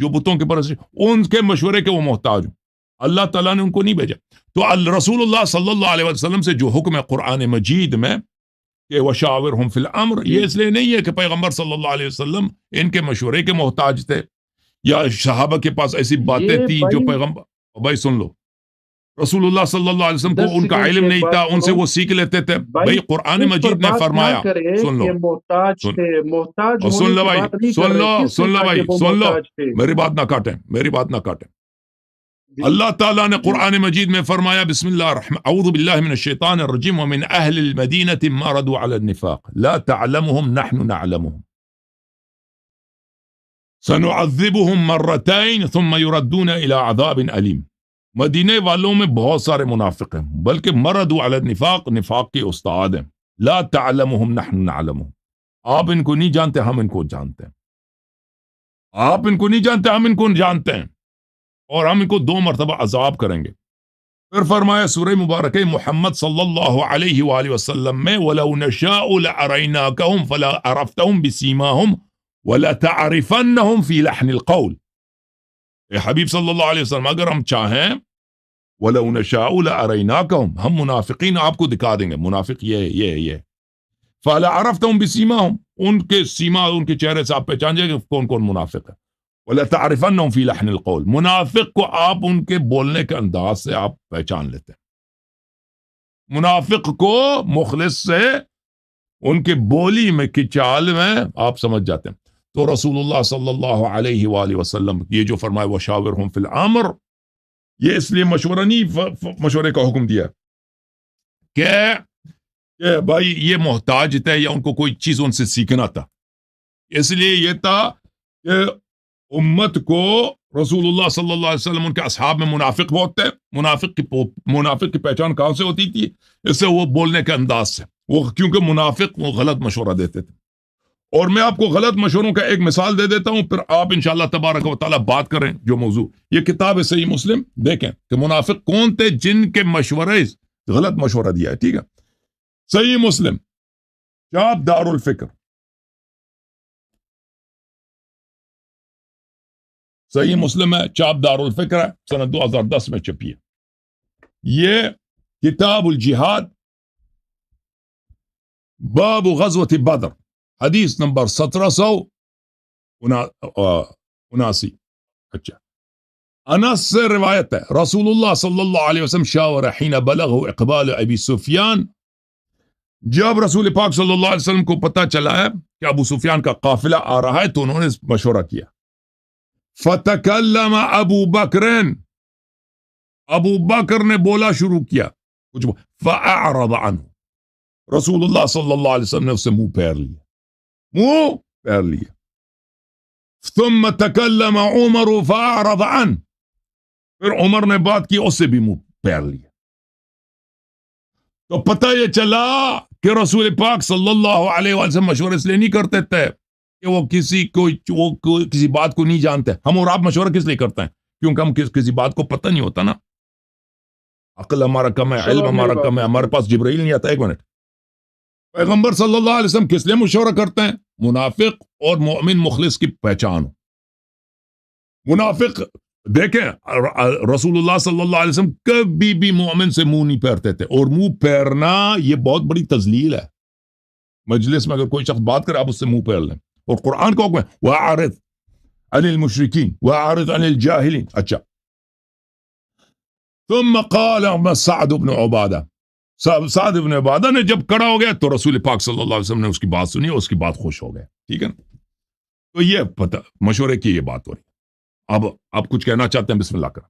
जो बुतों के बरस उनके मशवरे के वो मोहताज हूँ अल्लाह तला ने उनको नहीं भेजा तो रसूल सल्लाम से जो हुक्म है कुरान मजीद में कि वशावर हम फिल अमर ये इसलिए नहीं है कि पैगम्बर सल्ला वसलम इनके मशवरे के मोहताज थे या शहाबा के पास ऐसी बातें थी जो पैगम्बर भाई सुन लो رسول اللہ صلی اللہ علیہ وسلم کو ان کا علم نہیں تھا ان سے وہ سیکھ لیتے تھے بھئی قرآن مجید نے فرمایا سن لو سن لو بھائی سن لو سن لو بھائی سن لو میری بات نہ کٹیں میری بات نہ کٹیں اللہ تعالیٰ نے قرآن مجید میں فرمایا بسم اللہ الرحمن اعوذ باللہ من الشیطان الرجیم ومن اہل المدینة مردو على النفاق لا تعلمهم نحن نعلمهم سنعذبهم مرتين ثم يردون الى عذاب علیم मदीने वालों में बहुत सारे मुनाफिक हैं बल्कि मरद निफाक निफाक के उस्ताद हैं ला तलम आप इनको नहीं जानते हम इनको जानते हैं आप इनको नहीं जानते हम इनको जानते हैं और हम इनको दो मरतबा अजाब करेंगे फिर फरमाया सूर मुबारक मोहम्मद सल्लल्लाहु में हबीब सल्लल्लाहु अलैहि अगर हम चाहें वला शाउलना कम हम मुनाफिकीन आपको दिखा देंगे मुनाफिक ये ये ये फ़ला आरफ तुम भी सीमा हम उनके सीमा उनके चेहरे से आप पहचान जाएंगे कौन कौन मुनाफिक है वला तारफ़न फ़ी लहनकौल मुनाफिक को आप उनके बोलने के अंदाज से आप पहचान लेते हैं मुनाफिक को मुखलिस से उनके बोली में कि चाल में आप समझ जाते हैं तो रसूलुल्लाह सल्लल्लाहु अलैहि वसल्लम ये जो फरमाए वशावर हम फिल आमर ये इसलिए मशवरा नहीं मशवरे का हुक्म दिया कि भाई ये मोहताज थे या उनको कोई चीज उनसे सीखना था इसलिए यह था कि उम्मत को रसूलुल्लाह सल्लल्लाहु अलैहि वसल्लम उनके असहाब में मुनाफिक बहुत थे मुनाफिक की मुनाफिक की पहचान कहाँ से होती थी इससे वो बोलने के अंदाज से वो क्योंकि मुनाफिक वो गलत मशवरा देते थे और मैं आपको गलत मशवरों का एक मिसाल दे देता हूं फिर आप इंशाला तबारक वाली बात करें जो मौजू ये किताब है सही मुस्लिम देखें कि मुनाफिक कौन थे जिनके मशवरे गलत मशवरा दिया है ठीक है सही मुस्लिम चाप दारुल सही मुस्लिम है चाप दारुल फिक्र है सन दस में छपी है ये किताबुल जिहाद बाबू गजवती बदर حديث نمبر سترة سو وناسي آه، أجا. أنس روايته رسول الله صلى الله عليه وسلم شاور حين بلغه إقبال أبي سفيان جاب رسول پاک صلى الله عليه وسلم کو پتا چلا ہے کہ ابو سفیان کا قافلہ آ رہا ہے تو انہوں نے مشورہ کیا فتکلم ابو بکر ابو بکر نے بولا شروع کیا فاعرض عنه رسول الله صلى الله عليه وسلم نے اسے منہ پھیر لیا मुंह पैर लिया तुम तकल्लम उमर फारद फिर उमर ने बात की उससे भी मुंह पैर लिया तो पता यह चला कि रसूल पाक सल्लल्लाहु अलैहि वसल्लम मशवरे इसलिए नहीं करते थे कि वो किसी को वो किसी बात को नहीं जानते हम और आप मशवरा किस लिए करते हैं क्योंकि हम किस किसी बात को पता नहीं होता ना अकल हमारा कम है इल्म हमारा कम है हमारे पास जिब्राइल नहीं आता एक मिनट पैगम्बर सल्लल्लाहु अलैहि किस लिए मुशवरा करते हैं मुनाफिक और मोमिन मुखलिस की पहचान हो मुनाफिक देखें रसूलुल्लाह सल्लल्लाहु अलैहि वसल्लम कभी भी मोमिन से मुंह नहीं फेरते थे और मुंह फेरना ये बहुत बड़ी तजलील है मजलिस में अगर कोई शख्स बात करे आप उससे मुंह फेर लें और कुरान का हुक्म वह आरत अनिल मुशरकिन वह आरत अनिल जाहिलिन अच्छा तुम मकाल साद उबादा साद इबन अबादा ने जब खड़ा हो गया तो रसूल पाक सल्लल्लाहु अलैहि वसल्लम ने उसकी बात सुनी और उसकी बात खुश हो गए ठीक है ना तो ये पता मशवरे की ये बात हो रही अब आप कुछ कहना चाहते हैं बिस्मिल्लाह कर